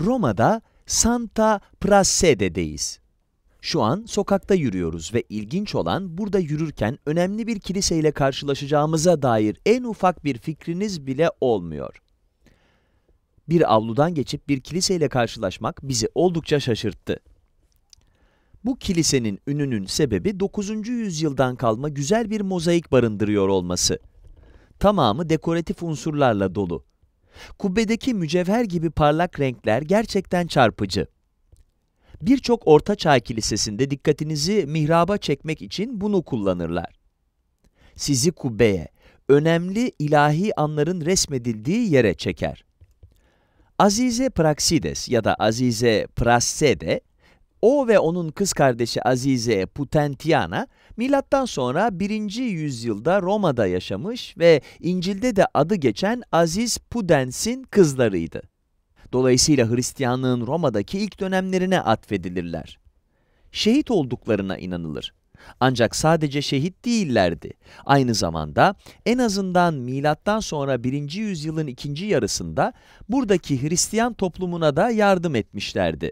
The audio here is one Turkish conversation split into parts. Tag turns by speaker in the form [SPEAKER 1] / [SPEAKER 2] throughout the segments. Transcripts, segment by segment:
[SPEAKER 1] Roma'da Santa Prassede'deyiz. Şu an sokakta yürüyoruz ve ilginç olan burada yürürken önemli bir kiliseyle karşılaşacağımıza dair en ufak bir fikriniz bile olmuyor. Bir avludan geçip bir kiliseyle karşılaşmak bizi oldukça şaşırttı. Bu kilisenin ününün sebebi 9. yüzyıldan kalma güzel bir mozaik barındırıyor olması. Tamamı dekoratif unsurlarla dolu. Kubbedeki mücevher gibi parlak renkler gerçekten çarpıcı. Birçok ortaçağ kilisesinde dikkatinizi mihraba çekmek için bunu kullanırlar. Sizi kubbeye, önemli ilahi anların resmedildiği yere çeker. Azize Praxides ya da Azize Prasse o ve onun kız kardeşi Azize Putentiana, milattan sonra 1. yüzyılda Roma'da yaşamış ve İncil'de de adı geçen Aziz Pudens'in kızlarıydı. Dolayısıyla Hristiyanlığın Roma'daki ilk dönemlerine atfedilirler. Şehit olduklarına inanılır. Ancak sadece şehit değillerdi. Aynı zamanda en azından milattan sonra 1. yüzyılın ikinci yarısında buradaki Hristiyan toplumuna da yardım etmişlerdi.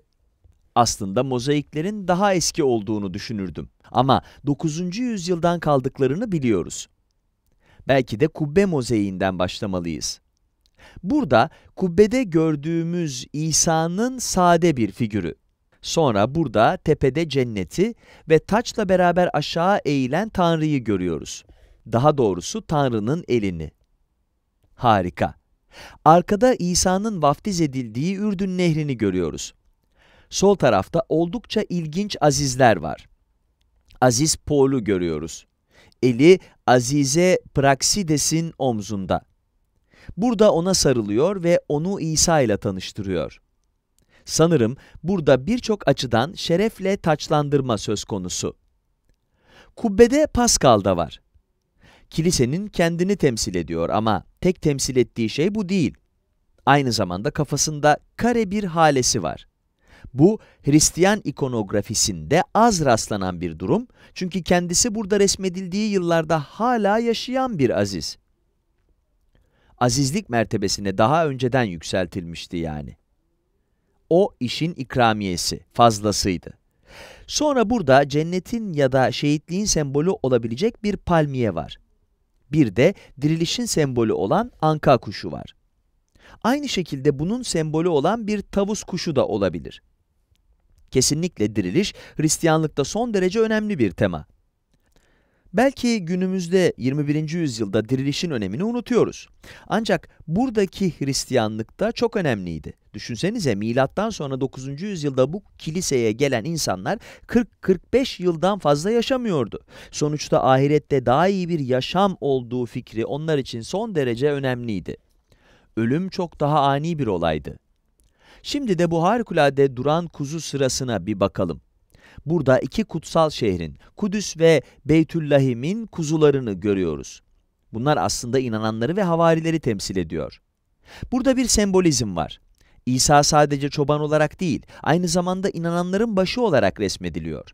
[SPEAKER 1] Aslında mozaiklerin daha eski olduğunu düşünürdüm. Ama 9. yüzyıldan kaldıklarını biliyoruz. Belki de kubbe mozaiğinden başlamalıyız. Burada kubbede gördüğümüz İsa'nın sade bir figürü. Sonra burada tepede cenneti ve taçla beraber aşağı eğilen Tanrı'yı görüyoruz. Daha doğrusu Tanrı'nın elini. Harika. Arkada İsa'nın vaftiz edildiği Ürdün nehrini görüyoruz sol tarafta oldukça ilginç azizler var. Aziz Paul'u görüyoruz. Eli Azize Praksides'in omzunda. Burada ona sarılıyor ve onu İsa ile tanıştırıyor. Sanırım burada birçok açıdan şerefle taçlandırma söz konusu. Kubbede Pascal da var. Kilisenin kendini temsil ediyor ama tek temsil ettiği şey bu değil. Aynı zamanda kafasında kare bir halesi var. Bu Hristiyan ikonografisinde az rastlanan bir durum çünkü kendisi burada resmedildiği yıllarda hala yaşayan bir aziz. Azizlik mertebesine daha önceden yükseltilmişti yani. O işin ikramiyesi, fazlasıydı. Sonra burada cennetin ya da şehitliğin sembolü olabilecek bir palmiye var. Bir de dirilişin sembolü olan anka kuşu var. Aynı şekilde bunun sembolü olan bir tavus kuşu da olabilir kesinlikle diriliş, Hristiyanlıkta son derece önemli bir tema. Belki günümüzde 21. yüzyılda dirilişin önemini unutuyoruz. Ancak buradaki Hristiyanlıkta çok önemliydi. Düşünsenize milattan sonra 9. yüzyılda bu kiliseye gelen insanlar 40-45 yıldan fazla yaşamıyordu. Sonuçta ahirette daha iyi bir yaşam olduğu fikri onlar için son derece önemliydi. Ölüm çok daha ani bir olaydı. Şimdi de bu harikulade duran kuzu sırasına bir bakalım. Burada iki kutsal şehrin, Kudüs ve Beytüllahim'in kuzularını görüyoruz. Bunlar aslında inananları ve havarileri temsil ediyor. Burada bir sembolizm var. İsa sadece çoban olarak değil, aynı zamanda inananların başı olarak resmediliyor.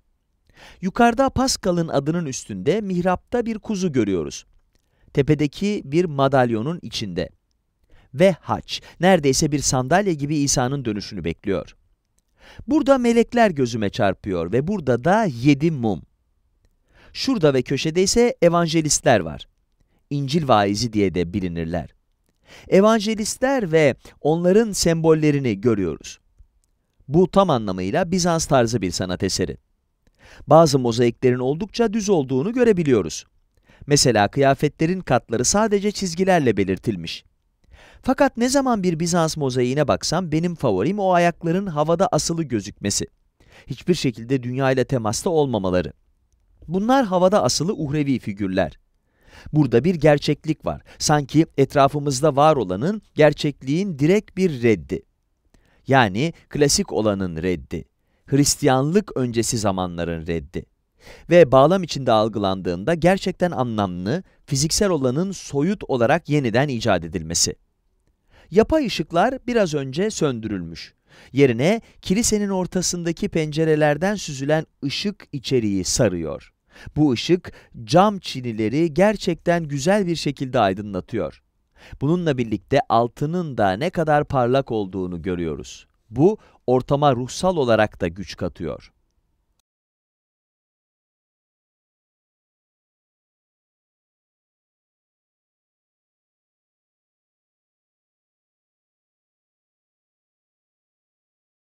[SPEAKER 1] Yukarıda Paskal'ın adının üstünde mihrapta bir kuzu görüyoruz. Tepedeki bir madalyonun içinde ve haç, neredeyse bir sandalye gibi İsa'nın dönüşünü bekliyor. Burada melekler gözüme çarpıyor ve burada da yedi mum. Şurada ve köşede ise evangelistler var. İncil vaizi diye de bilinirler. Evangelistler ve onların sembollerini görüyoruz. Bu tam anlamıyla Bizans tarzı bir sanat eseri. Bazı mozaiklerin oldukça düz olduğunu görebiliyoruz. Mesela kıyafetlerin katları sadece çizgilerle belirtilmiş. Fakat ne zaman bir Bizans mozaiğine baksam benim favorim o ayakların havada asılı gözükmesi. Hiçbir şekilde dünya ile temasta olmamaları. Bunlar havada asılı uhrevi figürler. Burada bir gerçeklik var. Sanki etrafımızda var olanın gerçekliğin direkt bir reddi. Yani klasik olanın reddi. Hristiyanlık öncesi zamanların reddi. Ve bağlam içinde algılandığında gerçekten anlamlı, fiziksel olanın soyut olarak yeniden icat edilmesi. Yapay ışıklar biraz önce söndürülmüş. Yerine kilisenin ortasındaki pencerelerden süzülen ışık içeriği sarıyor. Bu ışık cam çinileri gerçekten güzel bir şekilde aydınlatıyor. Bununla birlikte altının da ne kadar parlak olduğunu görüyoruz. Bu ortama ruhsal olarak da güç katıyor.